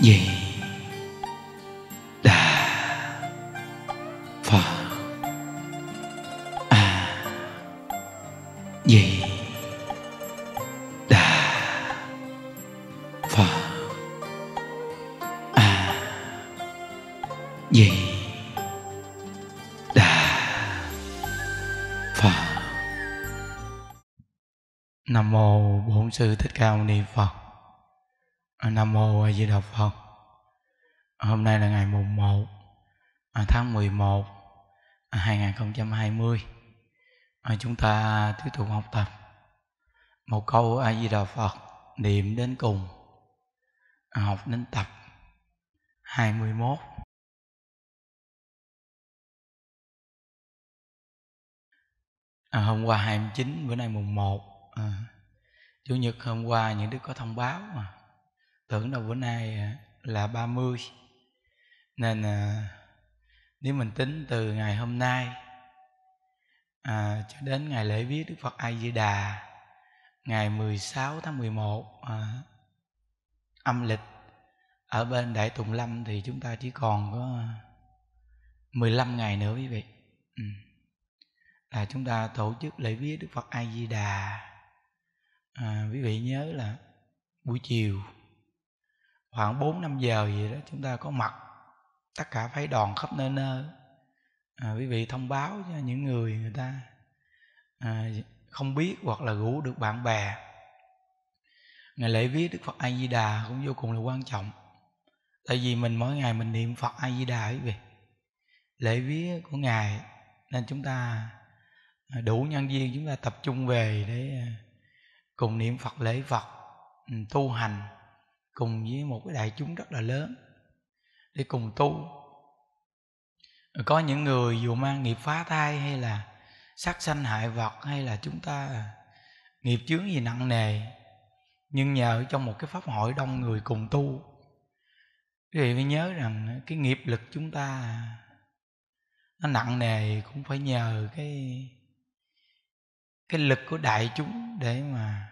gì đà phật a gì đà phật a gì đà phật nam mô bổn sư thích ca mâu ni phật Nam Mô A Di Đà Phật Hôm nay là ngày mùng 1 à, tháng 11 2020 à, à, Chúng ta tiếp tục học tập Một câu A Di Đà Phật niệm đến cùng Học đến tập 21 à, Hôm qua 29, bữa nay mùng 1 Chủ nhật hôm qua những đứa có thông báo mà thưởng đầu bữa nay à, là 30 nên à, nếu mình tính từ ngày hôm nay à, cho đến ngày lễ viết Đức Phật A Di Đà ngày 16 tháng 11 à, âm lịch ở bên Đại Tùng Lâm thì chúng ta chỉ còn có 15 ngày nữa quý vị ừ. là chúng ta tổ chức lễ viết Đức Phật A Di Đà à, quý vị nhớ là buổi chiều khoảng 4 năm giờ gì đó chúng ta có mặt tất cả phái đoàn khắp nơi nơi à, quý vị thông báo cho những người người ta à, không biết hoặc là rủ được bạn bè ngày lễ viết đức phật a di đà cũng vô cùng là quan trọng tại vì mình mỗi ngày mình niệm phật a di đà quý vị lễ viết của ngài nên chúng ta à, đủ nhân viên chúng ta tập trung về để à, cùng niệm phật lễ phật ừ, tu hành cùng với một cái đại chúng rất là lớn để cùng tu có những người dù mang nghiệp phá thai hay là sát sanh hại vật hay là chúng ta nghiệp chướng gì nặng nề nhưng nhờ trong một cái pháp hội đông người cùng tu quý vị phải nhớ rằng cái nghiệp lực chúng ta nó nặng nề cũng phải nhờ cái cái lực của đại chúng để mà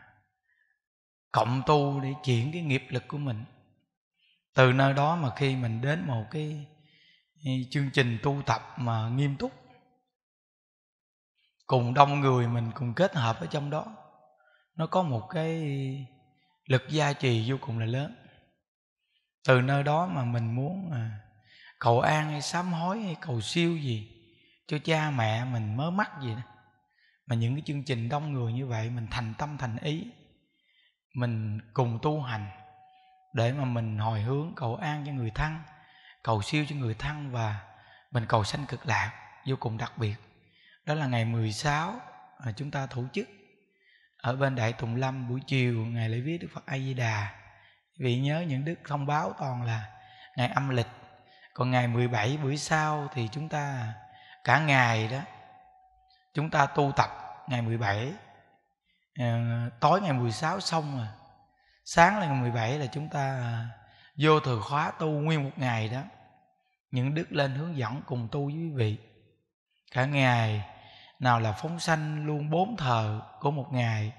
cộng tu để chuyển cái nghiệp lực của mình từ nơi đó mà khi mình đến một cái chương trình tu tập mà nghiêm túc cùng đông người mình cùng kết hợp ở trong đó nó có một cái lực gia trì vô cùng là lớn từ nơi đó mà mình muốn à, cầu an hay sám hối hay cầu siêu gì cho cha mẹ mình mới mắt gì đó mà những cái chương trình đông người như vậy mình thành tâm thành ý mình cùng tu hành để mà mình hồi hướng cầu an cho người thân cầu siêu cho người thân và mình cầu sanh cực lạc vô cùng đặc biệt đó là ngày 16 à, chúng ta tổ chức ở bên Đại Tùng Lâm buổi chiều ngày lễ viết Đức Phật A Di Đà Vì nhớ những đức thông báo toàn là ngày âm lịch còn ngày 17 buổi sau thì chúng ta cả ngày đó chúng ta tu tập ngày 17 à, tối ngày 16 xong rồi sáng là ngày 17 là chúng ta à, vô thừa khóa tu nguyên một ngày đó những đức lên hướng dẫn cùng tu với quý vị cả ngày nào là phóng sanh luôn bốn thờ của một ngày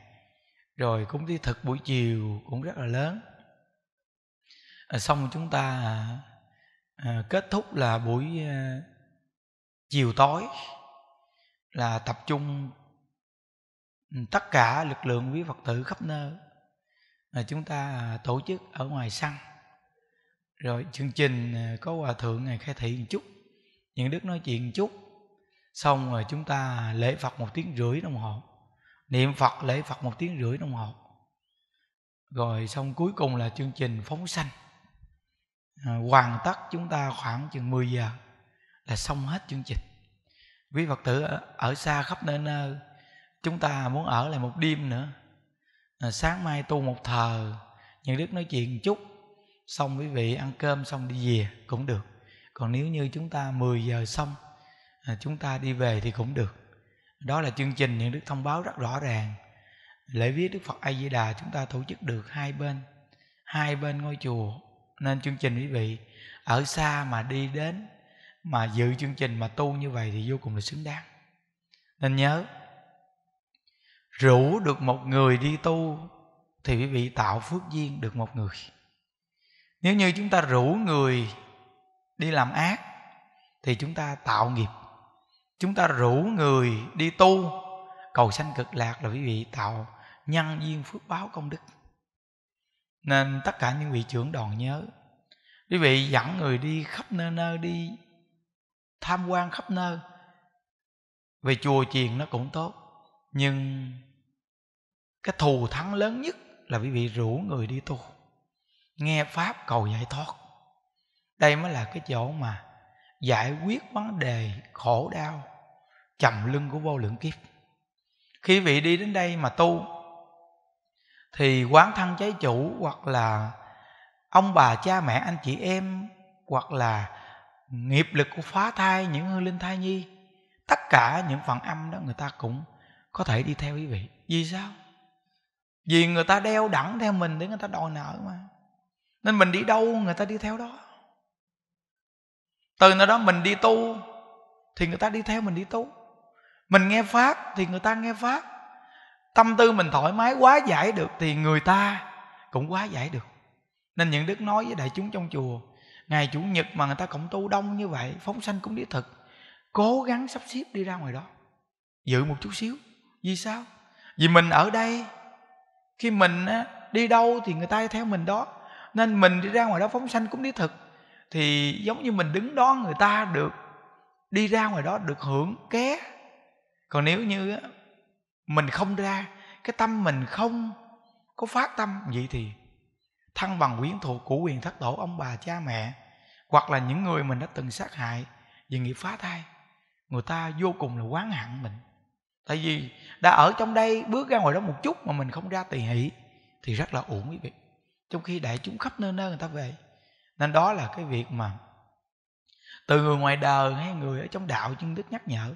rồi cũng đi thực buổi chiều cũng rất là lớn à, xong chúng ta à, à, kết thúc là buổi à, chiều tối là tập trung Ừ, tất cả lực lượng quý phật tử khắp nơi mà chúng ta à, tổ chức ở ngoài sân rồi chương trình à, có hòa thượng ngày khai thị một chút những đức nói chuyện một chút xong rồi chúng ta lễ phật một tiếng rưỡi đồng hồ niệm phật lễ phật một tiếng rưỡi đồng hồ rồi xong cuối cùng là chương trình phóng sanh à, hoàn tất chúng ta khoảng chừng 10 giờ là xong hết chương trình quý phật tử ở, ở xa khắp nơi nơi chúng ta muốn ở lại một đêm nữa à, sáng mai tu một thờ những đức nói chuyện một chút xong quý vị ăn cơm xong đi về cũng được còn nếu như chúng ta 10 giờ xong à, chúng ta đi về thì cũng được đó là chương trình những đức thông báo rất rõ ràng lễ viết đức phật a di đà chúng ta tổ chức được hai bên hai bên ngôi chùa nên chương trình quý vị ở xa mà đi đến mà dự chương trình mà tu như vậy thì vô cùng là xứng đáng nên nhớ rủ được một người đi tu thì quý vị tạo phước duyên được một người nếu như chúng ta rủ người đi làm ác thì chúng ta tạo nghiệp chúng ta rủ người đi tu cầu sanh cực lạc là quý vị tạo nhân duyên phước báo công đức nên tất cả những vị trưởng đoàn nhớ quý vị dẫn người đi khắp nơi nơi đi tham quan khắp nơi về chùa chiền nó cũng tốt nhưng cái thù thắng lớn nhất là quý vị rủ người đi tu nghe pháp cầu giải thoát đây mới là cái chỗ mà giải quyết vấn đề khổ đau chầm lưng của vô lượng kiếp khi vị đi đến đây mà tu thì quán thân trái chủ hoặc là ông bà cha mẹ anh chị em hoặc là nghiệp lực của phá thai những hư linh thai nhi tất cả những phần âm đó người ta cũng có thể đi theo quý vị vì sao vì người ta đeo đẳng theo mình để người ta đòi nợ mà nên mình đi đâu người ta đi theo đó từ nơi đó mình đi tu thì người ta đi theo mình đi tu mình nghe pháp thì người ta nghe pháp tâm tư mình thoải mái quá giải được thì người ta cũng quá giải được nên những đức nói với đại chúng trong chùa ngày chủ nhật mà người ta cộng tu đông như vậy phóng sanh cũng đi thực cố gắng sắp xếp đi ra ngoài đó giữ một chút xíu vì sao vì mình ở đây khi mình đi đâu thì người ta theo mình đó nên mình đi ra ngoài đó phóng sanh cũng đi thực thì giống như mình đứng đó người ta được đi ra ngoài đó được hưởng ké còn nếu như mình không ra cái tâm mình không có phát tâm vậy thì thân bằng quyến thuộc của quyền thất tổ ông bà cha mẹ hoặc là những người mình đã từng sát hại vì nghiệp phá thai người ta vô cùng là oán hẳn mình tại vì đã ở trong đây bước ra ngoài đó một chút mà mình không ra tỳ hỷ thì rất là uổng quý vị trong khi đại chúng khắp nơi nơi người ta về nên đó là cái việc mà từ người ngoài đời hay người ở trong đạo chân đức nhắc nhở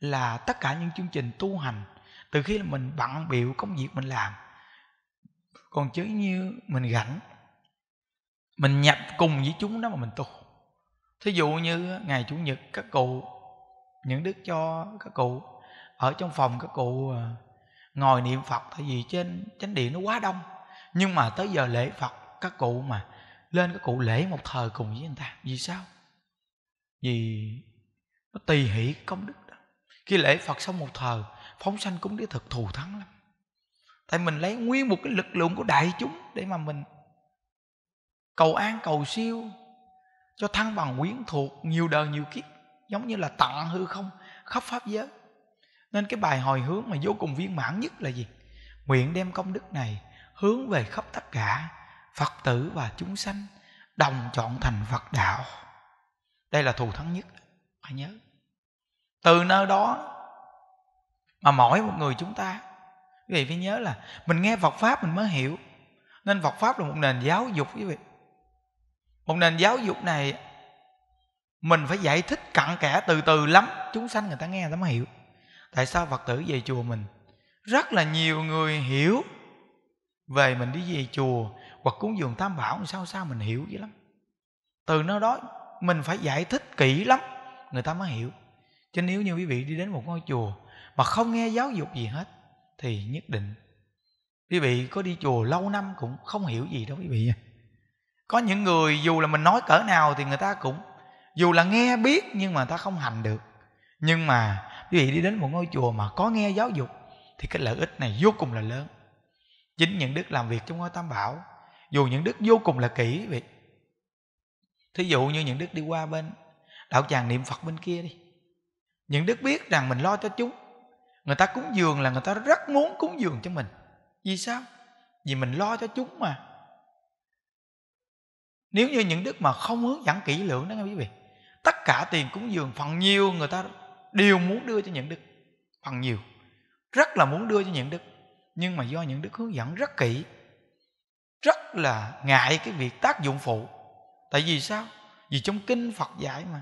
là tất cả những chương trình tu hành từ khi là mình bận biệu công việc mình làm còn chứ như mình rảnh mình nhập cùng với chúng đó mà mình tu thí dụ như ngày chủ nhật các cụ những đức cho các cụ ở trong phòng các cụ à, ngồi niệm phật tại vì trên chánh điện nó quá đông nhưng mà tới giờ lễ phật các cụ mà lên các cụ lễ một thờ cùng với anh ta vì sao vì nó tùy hỷ công đức đó khi lễ phật xong một thờ phóng sanh cũng đế thực thù thắng lắm tại mình lấy nguyên một cái lực lượng của đại chúng để mà mình cầu an cầu siêu cho thăng bằng quyến thuộc nhiều đời nhiều kiếp giống như là tặng hư không khắp pháp giới nên cái bài hồi hướng mà vô cùng viên mãn nhất là gì? Nguyện đem công đức này hướng về khắp tất cả Phật tử và chúng sanh đồng chọn thành Phật đạo. Đây là thù thắng nhất, phải nhớ. Từ nơi đó mà mỗi một người chúng ta quý vị phải nhớ là mình nghe Phật pháp mình mới hiểu. Nên Phật pháp là một nền giáo dục quý vị. Một nền giáo dục này mình phải giải thích cặn kẽ từ từ lắm, chúng sanh người ta nghe người ta mới hiểu tại sao phật tử về chùa mình rất là nhiều người hiểu về mình đi về chùa hoặc cúng dường tam bảo sao sao mình hiểu vậy lắm từ nơi đó mình phải giải thích kỹ lắm người ta mới hiểu chứ nếu như quý vị đi đến một ngôi chùa mà không nghe giáo dục gì hết thì nhất định quý vị có đi chùa lâu năm cũng không hiểu gì đâu quý vị có những người dù là mình nói cỡ nào thì người ta cũng dù là nghe biết nhưng mà người ta không hành được nhưng mà quý vị đi đến một ngôi chùa mà có nghe giáo dục thì cái lợi ích này vô cùng là lớn chính những đức làm việc trong ngôi tam bảo dù những đức vô cùng là kỹ quý vị thí dụ như những đức đi qua bên đạo tràng niệm phật bên kia đi những đức biết rằng mình lo cho chúng người ta cúng dường là người ta rất muốn cúng dường cho mình vì sao vì mình lo cho chúng mà nếu như những đức mà không hướng dẫn kỹ lưỡng đó nghe quý vị tất cả tiền cúng dường phần nhiều người ta đều muốn đưa cho những đức phần nhiều rất là muốn đưa cho những đức nhưng mà do những đức hướng dẫn rất kỹ rất là ngại cái việc tác dụng phụ tại vì sao vì trong kinh phật dạy mà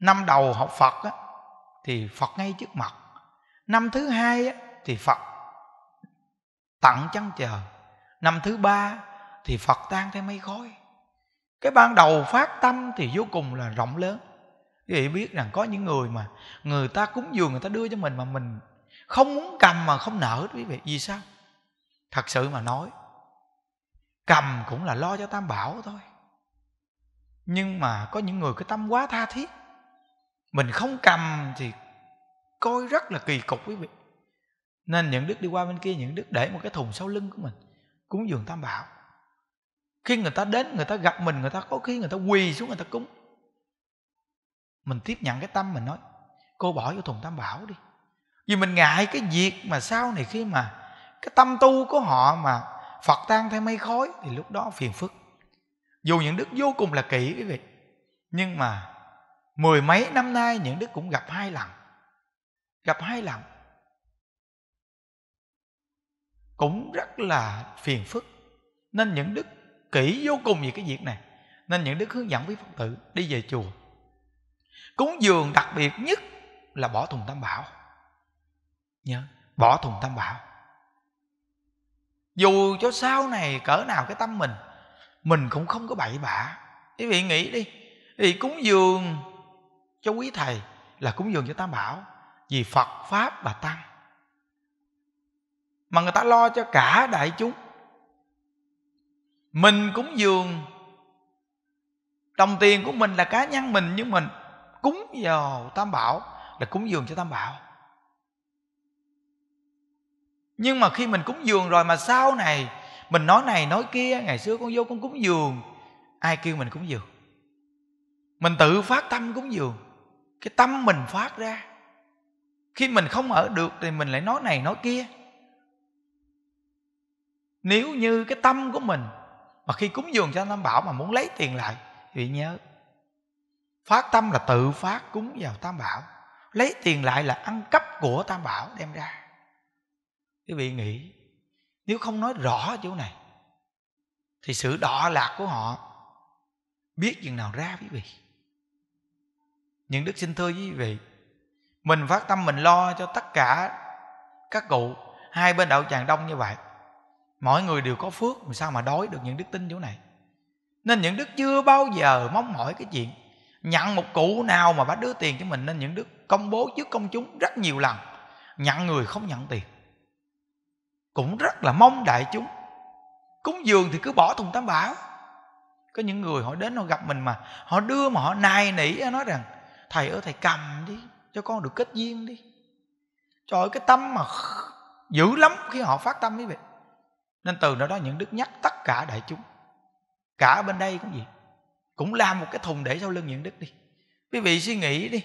năm đầu học phật á, thì phật ngay trước mặt năm thứ hai á, thì phật tặng chăn chờ năm thứ ba thì phật tan theo mây khói cái ban đầu phát tâm thì vô cùng là rộng lớn quý vị biết rằng có những người mà người ta cúng dường người ta đưa cho mình mà mình không muốn cầm mà không nở quý vị vì sao thật sự mà nói cầm cũng là lo cho tam bảo thôi nhưng mà có những người cái tâm quá tha thiết mình không cầm thì coi rất là kỳ cục quý vị nên những đức đi qua bên kia những đức để một cái thùng sau lưng của mình cúng dường tam bảo khi người ta đến người ta gặp mình người ta có khi người ta quỳ xuống người ta cúng mình tiếp nhận cái tâm mình nói cô bỏ vô thùng tam bảo đi vì mình ngại cái việc mà sau này khi mà cái tâm tu của họ mà phật tan theo mây khói thì lúc đó phiền phức dù những đức vô cùng là kỹ quý vị nhưng mà mười mấy năm nay những đức cũng gặp hai lần gặp hai lần cũng rất là phiền phức nên những đức kỹ vô cùng về cái việc này nên những đức hướng dẫn với phật tử đi về chùa cúng dường đặc biệt nhất là bỏ thùng tam bảo nhớ bỏ thùng tam bảo dù cho sau này cỡ nào cái tâm mình mình cũng không có bậy bạ quý vị nghĩ đi thì cúng dường cho quý thầy là cúng dường cho tam bảo vì phật pháp và tăng mà người ta lo cho cả đại chúng mình cúng dường đồng tiền của mình là cá nhân mình nhưng mình cúng vào tam bảo là cúng dường cho tam bảo nhưng mà khi mình cúng dường rồi mà sau này mình nói này nói kia ngày xưa con vô con cúng dường ai kêu mình cúng dường mình tự phát tâm cúng dường cái tâm mình phát ra khi mình không ở được thì mình lại nói này nói kia nếu như cái tâm của mình mà khi cúng dường cho tam bảo mà muốn lấy tiền lại thì nhớ phát tâm là tự phát cúng vào tam bảo lấy tiền lại là ăn cắp của tam bảo đem ra quý vị nghĩ nếu không nói rõ chỗ này thì sự đọa lạc của họ biết chừng nào ra quý vị những đức xin thưa quý vị mình phát tâm mình lo cho tất cả các cụ hai bên đạo tràng đông như vậy mọi người đều có phước sao mà đói được những đức tin chỗ này nên những đức chưa bao giờ mong mỏi cái chuyện nhận một cụ nào mà bác đưa tiền cho mình nên những đức công bố trước công chúng rất nhiều lần nhận người không nhận tiền cũng rất là mong đại chúng cúng dường thì cứ bỏ thùng tam bảo có những người họ đến họ gặp mình mà họ đưa mà họ nài nỉ nói rằng thầy ơi thầy cầm đi cho con được kết duyên đi trời ơi, cái tâm mà dữ lắm khi họ phát tâm quý vị nên từ đó đó những đức nhắc tất cả đại chúng cả bên đây cũng vậy cũng làm một cái thùng để sau lưng những đức đi quý vị suy nghĩ đi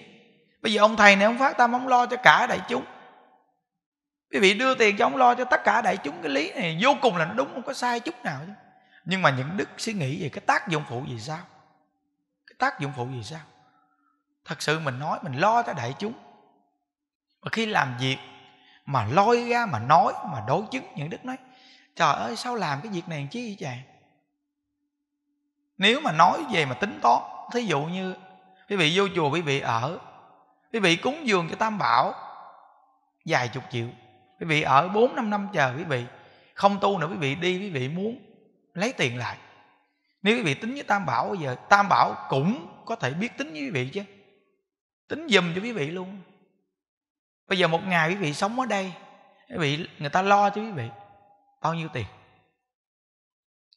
bây giờ ông thầy này ông phát tâm ông lo cho cả đại chúng quý vị đưa tiền cho ông lo cho tất cả đại chúng cái lý này vô cùng là nó đúng không có sai chút nào chứ nhưng mà những đức suy nghĩ về cái tác dụng phụ gì sao cái tác dụng phụ gì sao thật sự mình nói mình lo cho đại chúng và khi làm việc mà lôi ra mà nói mà đối chứng những đức nói trời ơi sao làm cái việc này chi vậy nếu mà nói về mà tính toán thí dụ như quý vị vô chùa quý vị ở quý vị cúng dường cho tam bảo vài chục triệu quý vị ở bốn năm năm chờ quý vị không tu nữa quý vị đi quý vị muốn lấy tiền lại nếu quý vị tính với tam bảo bây giờ tam bảo cũng có thể biết tính với quý vị chứ tính dùm cho quý vị luôn bây giờ một ngày quý vị sống ở đây quý vị người ta lo cho quý vị bao nhiêu tiền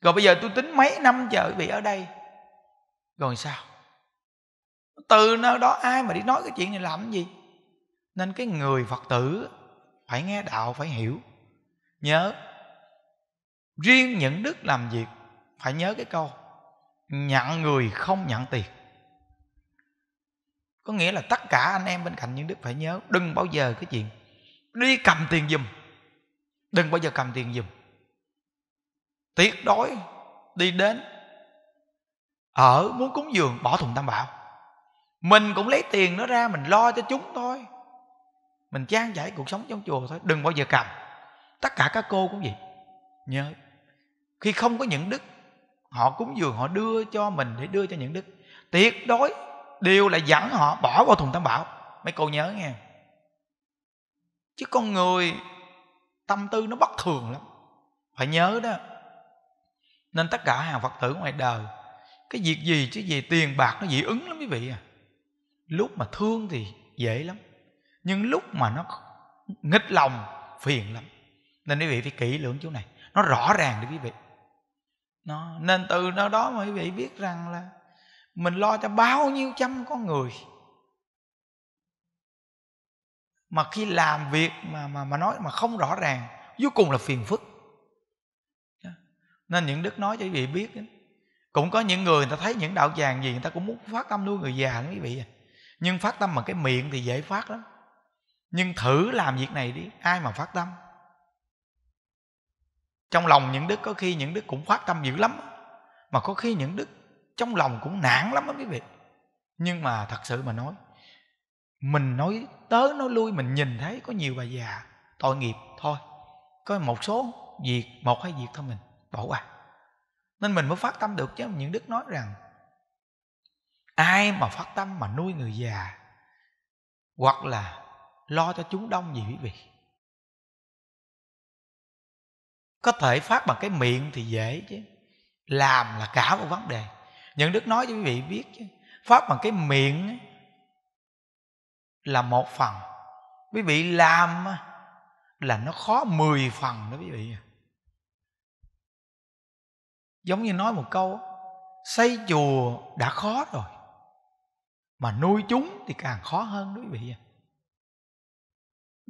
rồi bây giờ tôi tính mấy năm chờ quý vị ở đây rồi sao từ nơi đó ai mà đi nói cái chuyện này làm gì nên cái người phật tử phải nghe đạo phải hiểu nhớ riêng những đức làm việc phải nhớ cái câu nhận người không nhận tiền có nghĩa là tất cả anh em bên cạnh những đức phải nhớ đừng bao giờ cái chuyện đi cầm tiền giùm đừng bao giờ cầm tiền giùm tuyệt đối đi đến ở muốn cúng dường bỏ thùng tam bảo mình cũng lấy tiền nó ra mình lo cho chúng thôi mình trang trải cuộc sống trong chùa thôi đừng bao giờ cầm tất cả các cô cũng vậy nhớ khi không có những đức họ cúng dường họ đưa cho mình để đưa cho những đức tuyệt đối đều là dẫn họ bỏ vào thùng tam bảo mấy cô nhớ nghe chứ con người tâm tư nó bất thường lắm phải nhớ đó nên tất cả hàng phật tử ngoài đời cái việc gì chứ về tiền bạc nó dị ứng lắm quý vị à lúc mà thương thì dễ lắm nhưng lúc mà nó nghịch lòng phiền lắm nên quý vị phải kỹ lưỡng chỗ này nó rõ ràng đi quý vị nó, nên từ đó đó mà quý vị biết rằng là mình lo cho bao nhiêu trăm con người mà khi làm việc mà mà mà nói mà không rõ ràng cuối cùng là phiền phức nên những đức nói cho quý vị biết cũng có những người người ta thấy những đạo tràng gì người ta cũng muốn phát tâm nuôi người già nữa quý vị à. nhưng phát tâm bằng cái miệng thì dễ phát lắm nhưng thử làm việc này đi ai mà phát tâm trong lòng những đức có khi những đức cũng phát tâm dữ lắm mà có khi những đức trong lòng cũng nản lắm đó quý vị nhưng mà thật sự mà nói mình nói tới nói lui mình nhìn thấy có nhiều bà già tội nghiệp thôi có một số việc một hai việc thôi mình bỏ qua à. nên mình mới phát tâm được chứ những đức nói rằng ai mà phát tâm mà nuôi người già hoặc là lo cho chúng đông gì quý vị có thể phát bằng cái miệng thì dễ chứ làm là cả một vấn đề những đức nói cho quý vị biết chứ phát bằng cái miệng là một phần quý vị làm là nó khó mười phần đó quý vị giống như nói một câu xây chùa đã khó rồi mà nuôi chúng thì càng khó hơn quý vị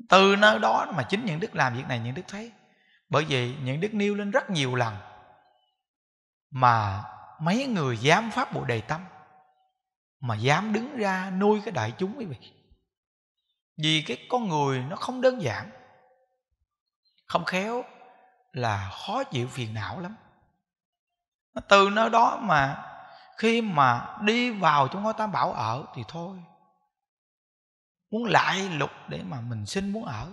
từ nơi đó mà chính những đức làm việc này những đức thấy bởi vì những đức nêu lên rất nhiều lần mà mấy người dám phát bộ đề tâm mà dám đứng ra nuôi cái đại chúng quý vị vì cái con người nó không đơn giản không khéo là khó chịu phiền não lắm từ nơi đó mà khi mà đi vào trong ngôi tam bảo ở thì thôi muốn lại lục để mà mình xin muốn ở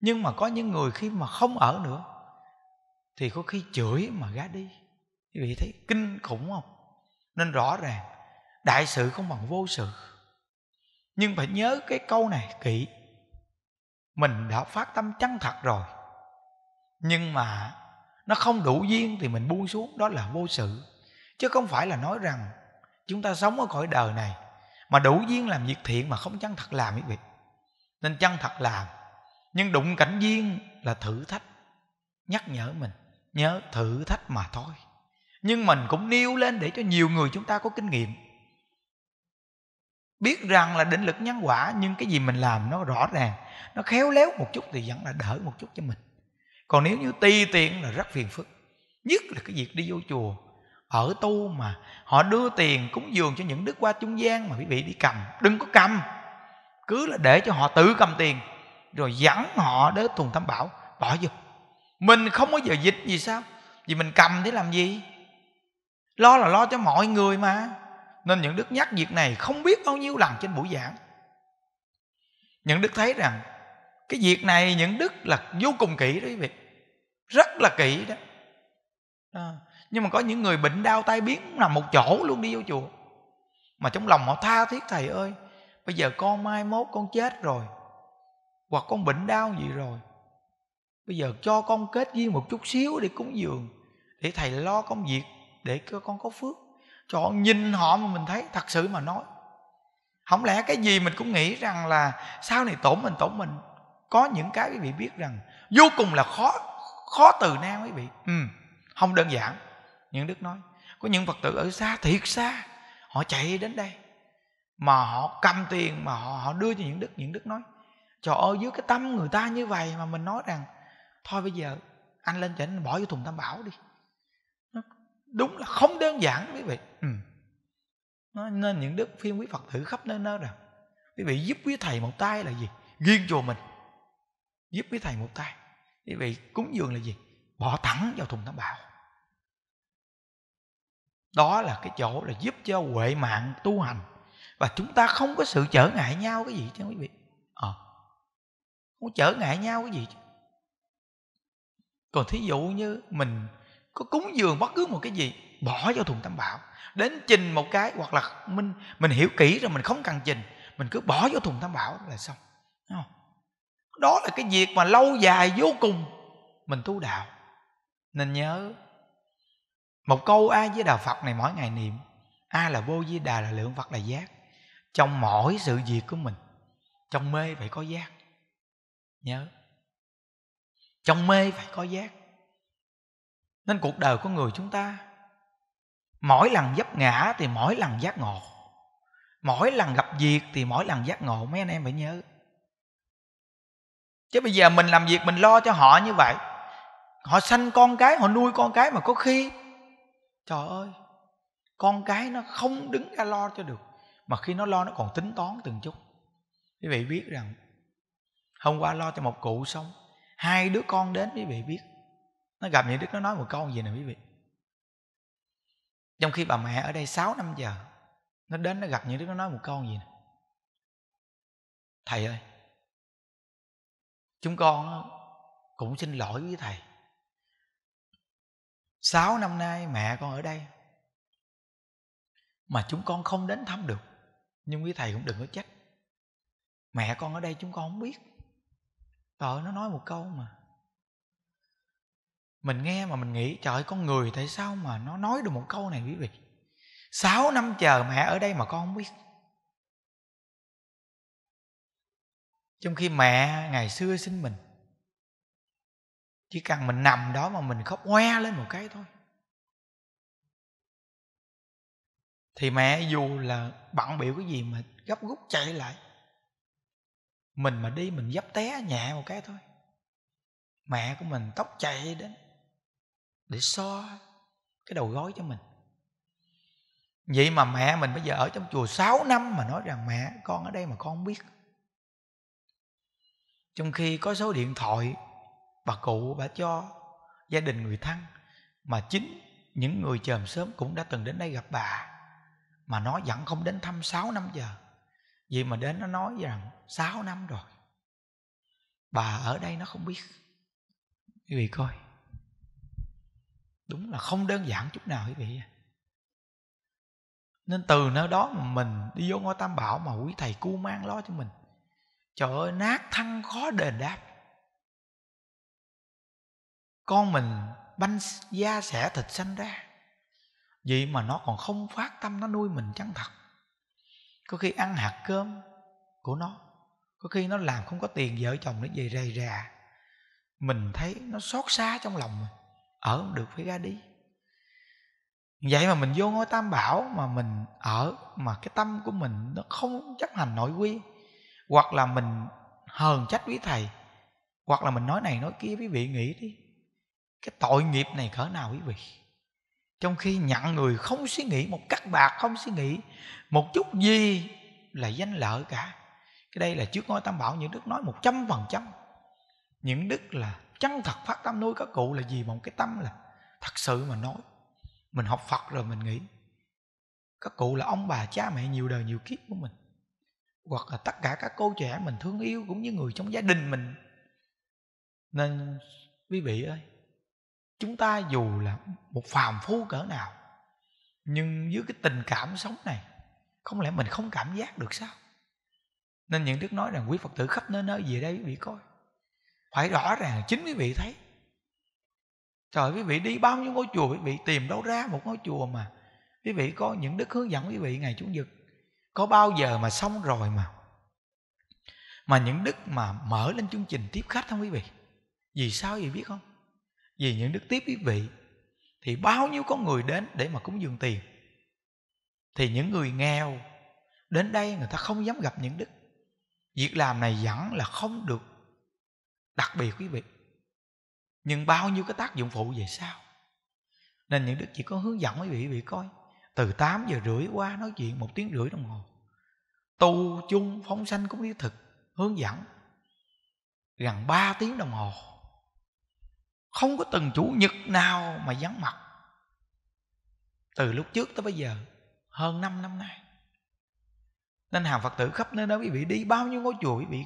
nhưng mà có những người khi mà không ở nữa thì có khi chửi mà gá đi quý vị thấy kinh khủng không nên rõ ràng đại sự không bằng vô sự nhưng phải nhớ cái câu này kỹ mình đã phát tâm chân thật rồi nhưng mà nó không đủ duyên thì mình buông xuống đó là vô sự chứ không phải là nói rằng chúng ta sống ở cõi đời này mà đủ duyên làm việc thiện mà không chân thật làm quý vị nên chân thật làm nhưng đụng cảnh duyên là thử thách nhắc nhở mình nhớ thử thách mà thôi nhưng mình cũng nêu lên để cho nhiều người chúng ta có kinh nghiệm biết rằng là định lực nhân quả nhưng cái gì mình làm nó rõ ràng nó khéo léo một chút thì vẫn là đỡ một chút cho mình còn nếu như ti tiện là rất phiền phức nhất là cái việc đi vô chùa ở tu mà họ đưa tiền cúng dường cho những đức qua trung gian mà quý vị đi cầm đừng có cầm cứ là để cho họ tự cầm tiền rồi dẫn họ đến thùng tam bảo bỏ vô mình không có giờ dịch gì sao vì mình cầm để làm gì lo là lo cho mọi người mà nên những đức nhắc việc này không biết bao nhiêu lần trên buổi giảng những đức thấy rằng cái việc này những đức là vô cùng kỹ đó quý vị rất là kỹ đó à, nhưng mà có những người bệnh đau tai biến nằm một chỗ luôn đi vô chùa mà trong lòng họ tha thiết thầy ơi bây giờ con mai mốt con chết rồi hoặc con bệnh đau gì rồi bây giờ cho con kết duyên một chút xíu để cúng dường để thầy lo công việc để cho con có phước cho họ nhìn họ mà mình thấy thật sự mà nói không lẽ cái gì mình cũng nghĩ rằng là sau này tổn mình tổn mình có những cái quý vị biết rằng vô cùng là khó khó từ nan quý vị ừ, không đơn giản những đức nói có những phật tử ở xa thiệt xa họ chạy đến đây mà họ cầm tiền mà họ, họ đưa cho những đức những đức nói trời ơi dưới cái tâm người ta như vậy mà mình nói rằng thôi bây giờ anh lên chợ bỏ vô thùng tam bảo đi đúng là không đơn giản quý vị ừ. nên những đức phiên quý phật tử khắp nơi nơi rồi quý vị giúp quý thầy một tay là gì ghiêng chùa mình giúp với thầy một tay như vậy cúng dường là gì bỏ thẳng vào thùng tam bảo đó là cái chỗ là giúp cho huệ mạng tu hành và chúng ta không có sự trở ngại nhau cái gì chứ quý vị à, không trở ngại nhau cái gì chứ còn thí dụ như mình có cúng dường bất cứ một cái gì bỏ vào thùng tam bảo đến trình một cái hoặc là mình mình hiểu kỹ rồi mình không cần trình mình cứ bỏ vô thùng tam bảo là xong đúng không đó là cái việc mà lâu dài vô cùng mình tu đạo nên nhớ một câu a với đà phật này mỗi ngày niệm a là vô di đà là lượng phật là giác trong mỗi sự việc của mình trong mê phải có giác nhớ trong mê phải có giác nên cuộc đời của người chúng ta mỗi lần dấp ngã thì mỗi lần giác ngộ mỗi lần gặp việc thì mỗi lần giác ngộ mấy anh em phải nhớ chứ bây giờ mình làm việc mình lo cho họ như vậy họ sanh con cái họ nuôi con cái mà có khi trời ơi con cái nó không đứng ra lo cho được mà khi nó lo nó còn tính toán từng chút quý vị biết rằng hôm qua lo cho một cụ xong hai đứa con đến quý vị biết nó gặp những đứa nó nói một câu gì nè quý vị trong khi bà mẹ ở đây 6 năm giờ nó đến nó gặp những đứa nó nói một câu gì nè thầy ơi chúng con cũng xin lỗi với thầy sáu năm nay mẹ con ở đây mà chúng con không đến thăm được nhưng quý thầy cũng đừng có trách mẹ con ở đây chúng con không biết trời nó nói một câu mà mình nghe mà mình nghĩ trời con người tại sao mà nó nói được một câu này quý vị sáu năm chờ mẹ ở đây mà con không biết trong khi mẹ ngày xưa sinh mình chỉ cần mình nằm đó mà mình khóc hoe lên một cái thôi thì mẹ dù là bận biểu cái gì mà gấp rút chạy lại mình mà đi mình dấp té nhẹ một cái thôi mẹ của mình tóc chạy đến để so cái đầu gối cho mình vậy mà mẹ mình bây giờ ở trong chùa 6 năm mà nói rằng mẹ con ở đây mà con không biết trong khi có số điện thoại bà cụ bà cho gia đình người thân mà chính những người chờm sớm cũng đã từng đến đây gặp bà mà nó vẫn không đến thăm 6 năm giờ vì mà đến nó nói rằng 6 năm rồi bà ở đây nó không biết quý vị coi đúng là không đơn giản chút nào quý vị nên từ nơi đó mà mình đi vô ngôi tam bảo mà quý thầy cu mang lo cho mình trời ơi nát thăng khó đền đáp con mình banh da sẻ thịt sanh ra vậy mà nó còn không phát tâm nó nuôi mình chăng thật có khi ăn hạt cơm của nó có khi nó làm không có tiền vợ chồng nó về rầy rà mình thấy nó xót xa trong lòng mình ở không được phải ra đi vậy mà mình vô ngôi tam bảo mà mình ở mà cái tâm của mình nó không chấp hành nội quy hoặc là mình hờn trách với thầy hoặc là mình nói này nói kia quý vị nghĩ đi cái tội nghiệp này cỡ nào quý vị trong khi nhận người không suy nghĩ một cắt bạc không suy nghĩ một chút gì là danh lợi cả cái đây là trước ngôi tam bảo những đức nói một trăm phần trăm những đức là chân thật phát tâm nuôi các cụ là gì một cái tâm là thật sự mà nói mình học phật rồi mình nghĩ các cụ là ông bà cha mẹ nhiều đời nhiều kiếp của mình hoặc là tất cả các cô trẻ mình thương yêu cũng như người trong gia đình mình nên quý vị ơi chúng ta dù là một phàm phu cỡ nào nhưng dưới cái tình cảm sống này không lẽ mình không cảm giác được sao nên những đức nói rằng quý phật tử khắp nơi nơi về đây quý vị coi phải rõ ràng chính quý vị thấy trời quý vị đi bao nhiêu ngôi chùa quý vị tìm đâu ra một ngôi chùa mà quý vị có những đức hướng dẫn quý vị ngày chủ nhật có bao giờ mà xong rồi mà mà những đức mà mở lên chương trình tiếp khách không quý vị vì sao vậy biết không vì những đức tiếp quý vị thì bao nhiêu con người đến để mà cúng dường tiền thì những người nghèo đến đây người ta không dám gặp những đức việc làm này vẫn là không được đặc biệt quý vị nhưng bao nhiêu cái tác dụng phụ về sao nên những đức chỉ có hướng dẫn quý vị quý vị coi từ 8 giờ rưỡi qua nói chuyện một tiếng rưỡi đồng hồ tu chung phóng sanh cũng lý thực hướng dẫn gần 3 tiếng đồng hồ không có từng chủ nhật nào mà vắng mặt từ lúc trước tới bây giờ hơn 5 năm nay nên hàng phật tử khắp nơi đó quý vị đi bao nhiêu ngôi chùa quý vị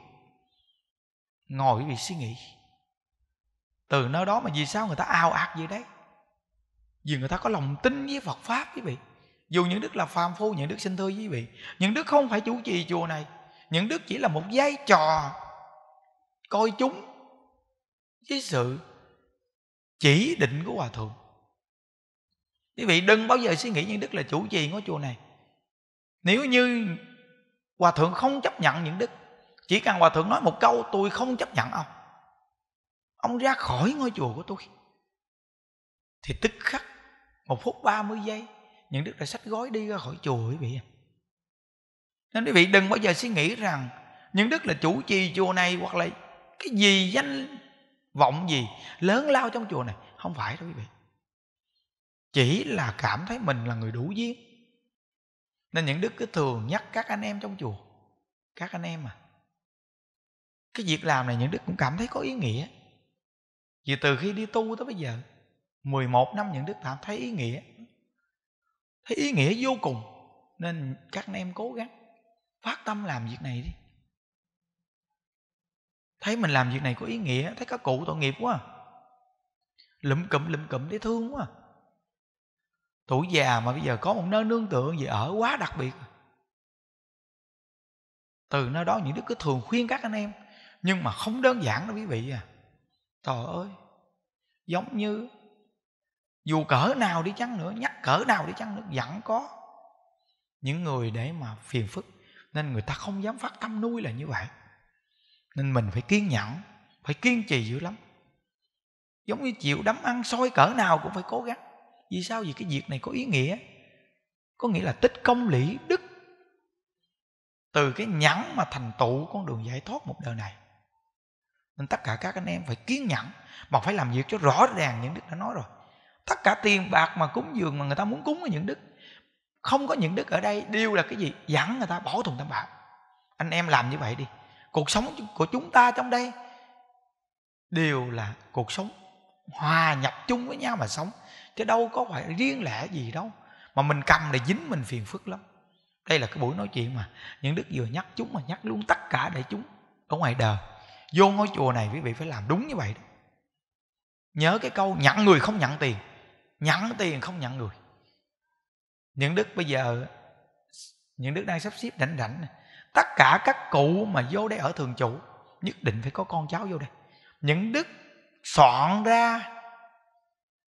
ngồi quý vị suy nghĩ từ nơi đó mà vì sao người ta ao ạt vậy đấy vì người ta có lòng tin với phật pháp quý vị dù những đức là phàm phu những đức xin thưa quý vị những đức không phải chủ trì chùa này những đức chỉ là một vai trò coi chúng với sự chỉ định của hòa thượng quý vị đừng bao giờ suy nghĩ những đức là chủ trì ngôi chùa này nếu như hòa thượng không chấp nhận những đức chỉ cần hòa thượng nói một câu tôi không chấp nhận ông ông ra khỏi ngôi chùa của tôi thì tức khắc một phút 30 giây những đức đã sách gói đi ra khỏi chùa quý vị nên quý vị đừng bao giờ suy nghĩ rằng những đức là chủ trì chùa này hoặc là cái gì danh vọng gì lớn lao trong chùa này không phải đâu quý vị chỉ là cảm thấy mình là người đủ duyên nên những đức cứ thường nhắc các anh em trong chùa các anh em à cái việc làm này những đức cũng cảm thấy có ý nghĩa vì từ khi đi tu tới bây giờ 11 năm những đức cảm thấy ý nghĩa thấy ý nghĩa vô cùng nên các anh em cố gắng phát tâm làm việc này đi thấy mình làm việc này có ý nghĩa thấy các cụ tội nghiệp quá lụm cụm lụm cụm thấy thương quá tuổi già mà bây giờ có một nơi nương tựa gì ở quá đặc biệt từ nơi đó những đức cứ thường khuyên các anh em nhưng mà không đơn giản đâu quý vị à trời ơi giống như dù cỡ nào đi chăng nữa nhắc cỡ nào đi chăng nữa vẫn có những người để mà phiền phức nên người ta không dám phát tâm nuôi là như vậy nên mình phải kiên nhẫn phải kiên trì dữ lắm giống như chịu đấm ăn soi cỡ nào cũng phải cố gắng vì sao vì cái việc này có ý nghĩa có nghĩa là tích công lý đức từ cái nhẫn mà thành tụ con đường giải thoát một đời này nên tất cả các anh em phải kiên nhẫn mà phải làm việc cho rõ ràng những đức đã nói rồi tất cả tiền bạc mà cúng dường mà người ta muốn cúng ở những đức không có những đức ở đây đều là cái gì dẫn người ta bỏ thùng tam bảo anh em làm như vậy đi cuộc sống của chúng ta trong đây đều là cuộc sống hòa nhập chung với nhau mà sống chứ đâu có phải riêng lẻ gì đâu mà mình cầm để dính mình phiền phức lắm đây là cái buổi nói chuyện mà những đức vừa nhắc chúng mà nhắc luôn tất cả để chúng ở ngoài đời vô ngôi chùa này quý vị phải làm đúng như vậy đó nhớ cái câu nhận người không nhận tiền nhận tiền không nhận người những đức bây giờ những đức đang sắp xếp rảnh rảnh tất cả các cụ mà vô đây ở thường trụ nhất định phải có con cháu vô đây những đức soạn ra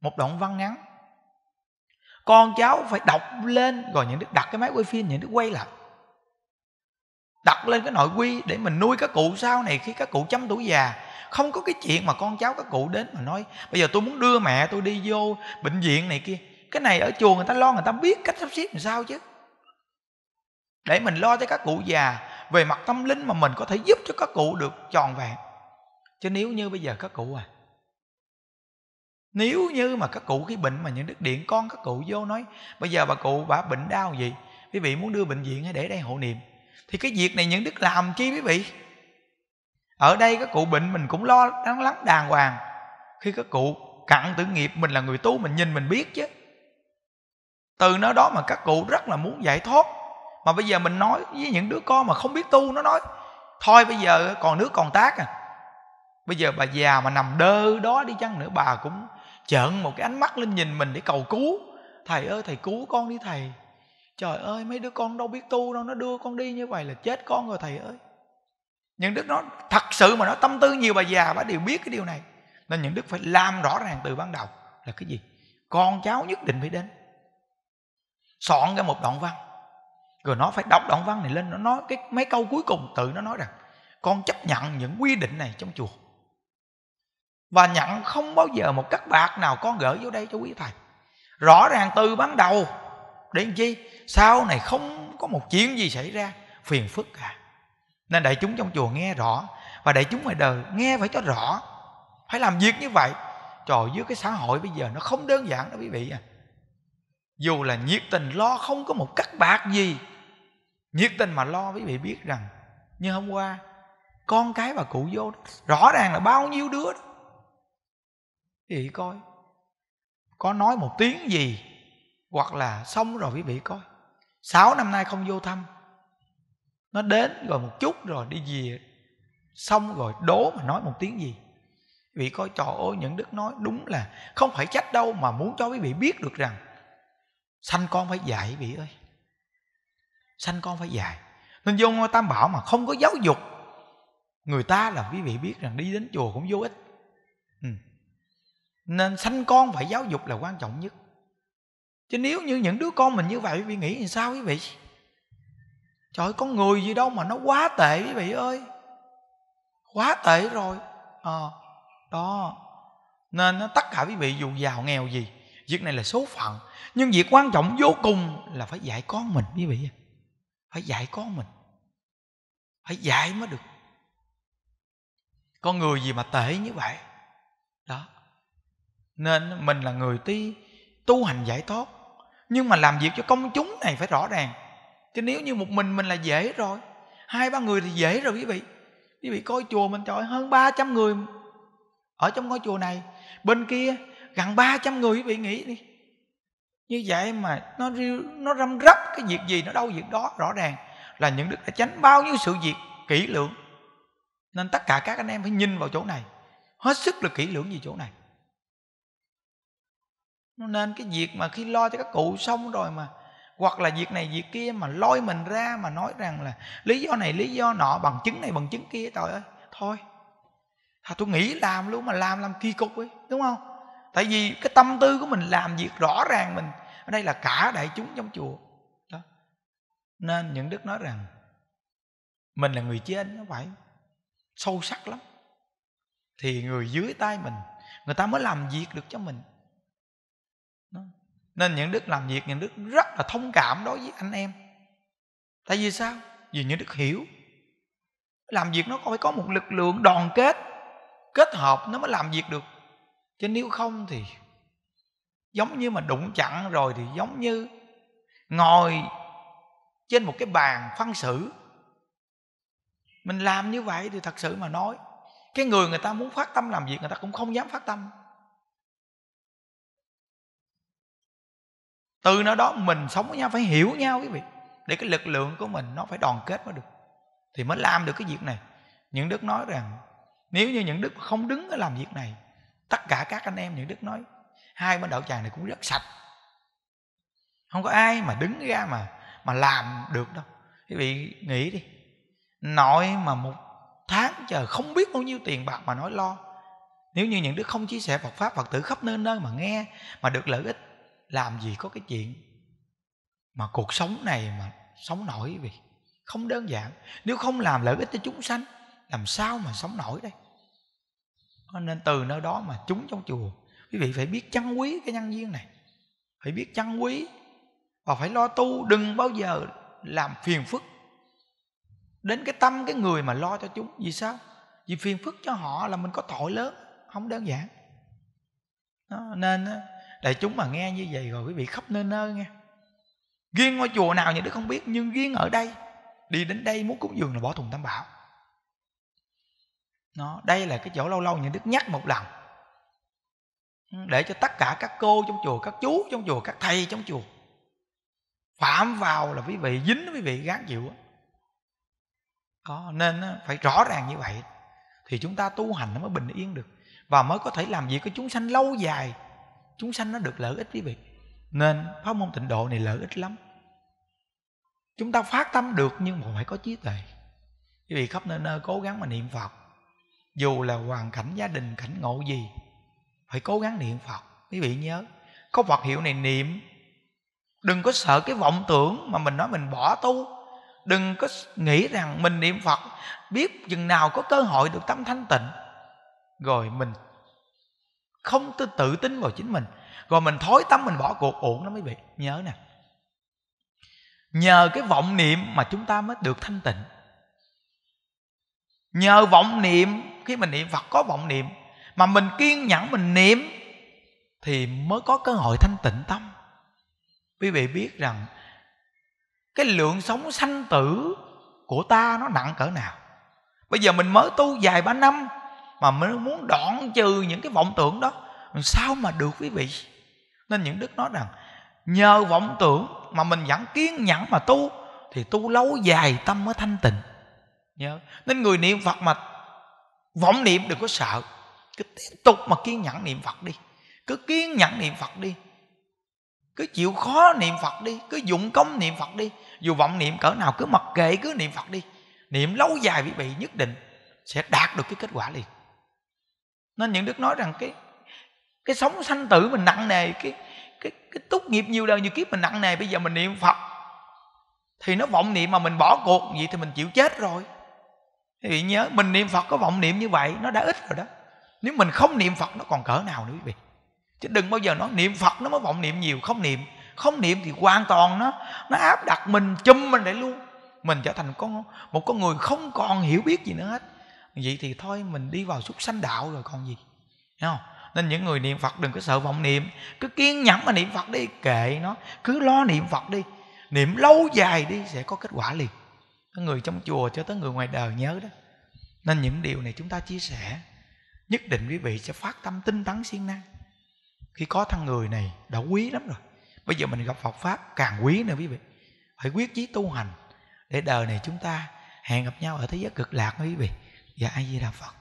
một đoạn văn ngắn con cháu phải đọc lên rồi những đức đặt cái máy quay phim những đức quay lại đặt lên cái nội quy để mình nuôi các cụ sau này khi các cụ chấm tuổi già không có cái chuyện mà con cháu các cụ đến mà nói bây giờ tôi muốn đưa mẹ tôi đi vô bệnh viện này kia cái này ở chùa người ta lo người ta biết cách sắp xếp làm sao chứ để mình lo cho các cụ già về mặt tâm linh mà mình có thể giúp cho các cụ được tròn vẹn chứ nếu như bây giờ các cụ à nếu như mà các cụ khi bệnh mà những đức điện con các cụ vô nói bây giờ bà cụ bà bệnh đau gì quý vị muốn đưa bệnh viện hay để đây hộ niệm thì cái việc này những đức làm chi quý vị ở đây các cụ bệnh mình cũng lo lắng lắm đàng hoàng khi các cụ cặn tử nghiệp mình là người tu mình nhìn mình biết chứ từ nơi đó mà các cụ rất là muốn giải thoát mà bây giờ mình nói với những đứa con mà không biết tu nó nói thôi bây giờ còn nước còn tác à bây giờ bà già mà nằm đơ đó đi chăng nữa bà cũng trợn một cái ánh mắt lên nhìn mình để cầu cứu thầy ơi thầy cứu con đi thầy trời ơi mấy đứa con đâu biết tu đâu nó đưa con đi như vậy là chết con rồi thầy ơi những đức nó thật sự mà nó tâm tư nhiều bà già bà đều biết cái điều này nên những đức phải làm rõ ràng từ ban đầu là cái gì con cháu nhất định phải đến soạn ra một đoạn văn rồi nó phải đọc đoạn văn này lên nó nói cái mấy câu cuối cùng tự nó nói rằng con chấp nhận những quy định này trong chùa và nhận không bao giờ một cắt bạc nào con gửi vô đây cho quý thầy rõ ràng từ ban đầu để làm chi sau này không có một chuyện gì xảy ra phiền phức cả à. nên đại chúng trong chùa nghe rõ và đại chúng ngoài đời nghe phải cho rõ phải làm việc như vậy trời dưới cái xã hội bây giờ nó không đơn giản đó quý vị à dù là nhiệt tình lo không có một cắt bạc gì nhiệt tình mà lo quý vị biết rằng như hôm qua con cái và cụ vô đó, rõ ràng là bao nhiêu đứa đó. thì coi có nói một tiếng gì hoặc là xong rồi quý vị coi sáu năm nay không vô thăm nó đến rồi một chút rồi đi về xong rồi đố mà nói một tiếng gì vị coi trò ơi những đức nói đúng là không phải trách đâu mà muốn cho quý vị biết được rằng sanh con phải dạy vị ơi sanh con phải dạy nên vô ngôi tam bảo mà không có giáo dục người ta là quý vị biết rằng đi đến chùa cũng vô ích ừ. nên sanh con phải giáo dục là quan trọng nhất chứ nếu như những đứa con mình như vậy quý vị nghĩ làm sao quý vị trời ơi, có người gì đâu mà nó quá tệ quý vị ơi quá tệ rồi à, đó nên tất cả quý vị dù giàu nghèo gì việc này là số phận nhưng việc quan trọng vô cùng là phải dạy con mình quý vị phải dạy con mình phải dạy mới được con người gì mà tệ như vậy đó nên mình là người tí tu hành giải thoát nhưng mà làm việc cho công chúng này phải rõ ràng chứ nếu như một mình mình là dễ rồi hai ba người thì dễ rồi quý vị quý vị coi chùa mình trời hơn 300 người ở trong ngôi chùa này bên kia gần 300 người quý vị nghĩ đi như vậy mà nó nó răm rắp cái việc gì nó đâu việc đó rõ ràng là những đức đã tránh bao nhiêu sự việc kỹ lưỡng nên tất cả các anh em phải nhìn vào chỗ này hết sức là kỹ lưỡng gì chỗ này nên cái việc mà khi lo cho các cụ xong rồi mà hoặc là việc này việc kia mà lôi mình ra mà nói rằng là lý do này lý do nọ bằng chứng này bằng chứng kia trời ơi thôi à, tôi nghĩ làm luôn mà làm làm kỳ cục ấy đúng không tại vì cái tâm tư của mình làm việc rõ ràng mình ở đây là cả đại chúng trong chùa đó nên những đức nói rằng mình là người trên nó phải sâu sắc lắm thì người dưới tay mình người ta mới làm việc được cho mình nên những đức làm việc những đức rất là thông cảm đối với anh em tại vì sao vì những đức hiểu làm việc nó phải có một lực lượng đoàn kết kết hợp nó mới làm việc được chứ nếu không thì giống như mà đụng chặn rồi thì giống như ngồi trên một cái bàn phân xử mình làm như vậy thì thật sự mà nói cái người người ta muốn phát tâm làm việc người ta cũng không dám phát tâm từ nơi đó mình sống với nhau phải hiểu nhau quý vị để cái lực lượng của mình nó phải đoàn kết mới được thì mới làm được cái việc này những đức nói rằng nếu như những đức không đứng để làm việc này tất cả các anh em những đức nói hai bên đạo tràng này cũng rất sạch không có ai mà đứng ra mà mà làm được đâu quý vị nghĩ đi nội mà một tháng chờ không biết bao nhiêu tiền bạc mà nói lo nếu như những đức không chia sẻ Phật pháp Phật tử khắp nơi nơi mà nghe mà được lợi ích làm gì có cái chuyện mà cuộc sống này mà sống nổi quý không đơn giản nếu không làm lợi ích cho chúng sanh làm sao mà sống nổi đây nên từ nơi đó mà chúng trong chùa quý vị phải biết chăn quý cái nhân viên này phải biết chăn quý và phải lo tu đừng bao giờ làm phiền phức đến cái tâm cái người mà lo cho chúng vì sao vì phiền phức cho họ là mình có tội lớn không đơn giản nên đại chúng mà nghe như vậy rồi quý vị khóc nơi nơi nghe riêng ngôi chùa nào nhà đức không biết nhưng riêng ở đây đi đến đây muốn cúng dường là bỏ thùng tam bảo nó đây là cái chỗ lâu lâu nhà đức nhắc một lần để cho tất cả các cô trong chùa các chú trong chùa các thầy trong chùa phạm vào là quý vị dính quý vị gán chịu có nên phải rõ ràng như vậy thì chúng ta tu hành nó mới bình yên được và mới có thể làm việc cái chúng sanh lâu dài chúng sanh nó được lợi ích quý vị nên pháp môn tịnh độ này lợi ích lắm chúng ta phát tâm được nhưng mà phải có trí tuệ quý vị khắp nơi nơi cố gắng mà niệm phật dù là hoàn cảnh gia đình cảnh ngộ gì phải cố gắng niệm phật quý vị nhớ có phật hiệu này niệm đừng có sợ cái vọng tưởng mà mình nói mình bỏ tu đừng có nghĩ rằng mình niệm phật biết chừng nào có cơ hội được tâm thanh tịnh rồi mình không tôi tự tin vào chính mình rồi mình thối tâm mình bỏ cuộc ổn lắm quý vị nhớ nè nhờ cái vọng niệm mà chúng ta mới được thanh tịnh nhờ vọng niệm khi mình niệm phật có vọng niệm mà mình kiên nhẫn mình niệm thì mới có cơ hội thanh tịnh tâm quý vị biết rằng cái lượng sống sanh tử của ta nó nặng cỡ nào bây giờ mình mới tu dài ba năm mà mới muốn đoạn trừ những cái vọng tưởng đó sao mà được quý vị nên những đức nói rằng nhờ vọng tưởng mà mình vẫn kiên nhẫn mà tu thì tu lâu dài tâm mới thanh tịnh nhớ nên người niệm phật mà vọng niệm đừng có sợ cứ tiếp tục mà kiên nhẫn niệm phật đi cứ kiên nhẫn niệm phật đi cứ chịu khó niệm phật đi cứ dụng công niệm phật đi dù vọng niệm cỡ nào cứ mặc kệ cứ niệm phật đi niệm lâu dài quý vị nhất định sẽ đạt được cái kết quả liền nên những đức nói rằng cái cái sống sanh tử mình nặng nề cái cái cái túc nghiệp nhiều đời nhiều kiếp mình nặng nề bây giờ mình niệm phật thì nó vọng niệm mà mình bỏ cuộc vậy thì mình chịu chết rồi thì nhớ mình niệm phật có vọng niệm như vậy nó đã ít rồi đó nếu mình không niệm phật nó còn cỡ nào nữa quý vị chứ đừng bao giờ nói niệm phật nó mới vọng niệm nhiều không niệm không niệm thì hoàn toàn nó nó áp đặt mình chum mình lại luôn mình trở thành con một con người không còn hiểu biết gì nữa hết vậy thì thôi mình đi vào súc sanh đạo rồi còn gì Thấy không nên những người niệm phật đừng có sợ vọng niệm cứ kiên nhẫn mà niệm phật đi kệ nó cứ lo niệm phật đi niệm lâu dài đi sẽ có kết quả liền cái người trong chùa cho tới người ngoài đời nhớ đó nên những điều này chúng ta chia sẻ nhất định quý vị sẽ phát tâm tinh tấn siêng năng khi có thân người này đã quý lắm rồi bây giờ mình gặp phật pháp càng quý nữa quý vị phải quyết chí tu hành để đời này chúng ta hẹn gặp nhau ở thế giới cực lạc quý vị và dạ, a di đà phật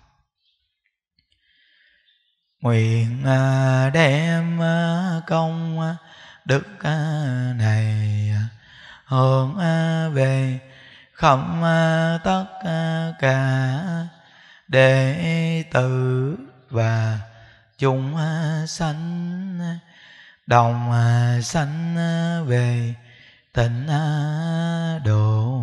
nguyện à, đem à, công à, đức này hướng về không tất cả đệ tử và chúng sanh đồng sanh về tịnh độ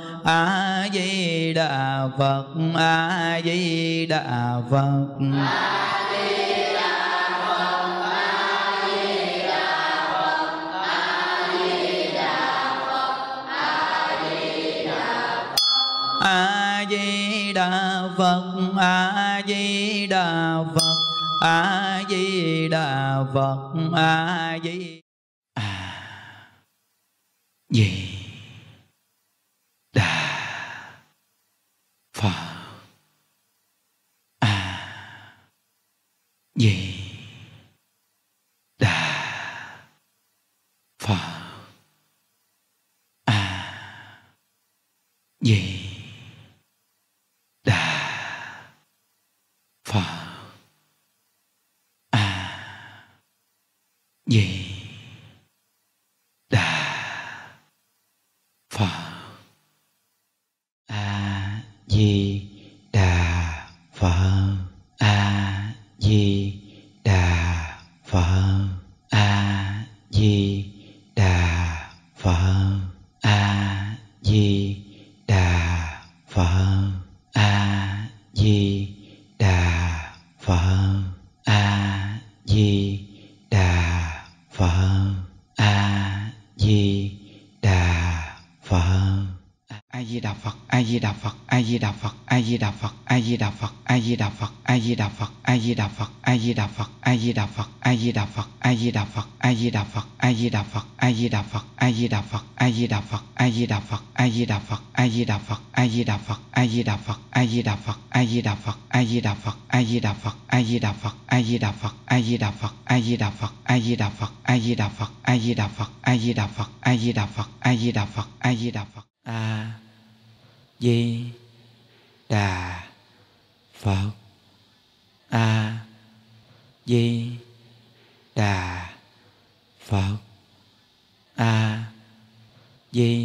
a di đà phật a di đà phật a di đà phật a di đà phật a di đà phật a di đà phật a di đà phật a di gì gì đà phật a à, đà phật a à, gì vì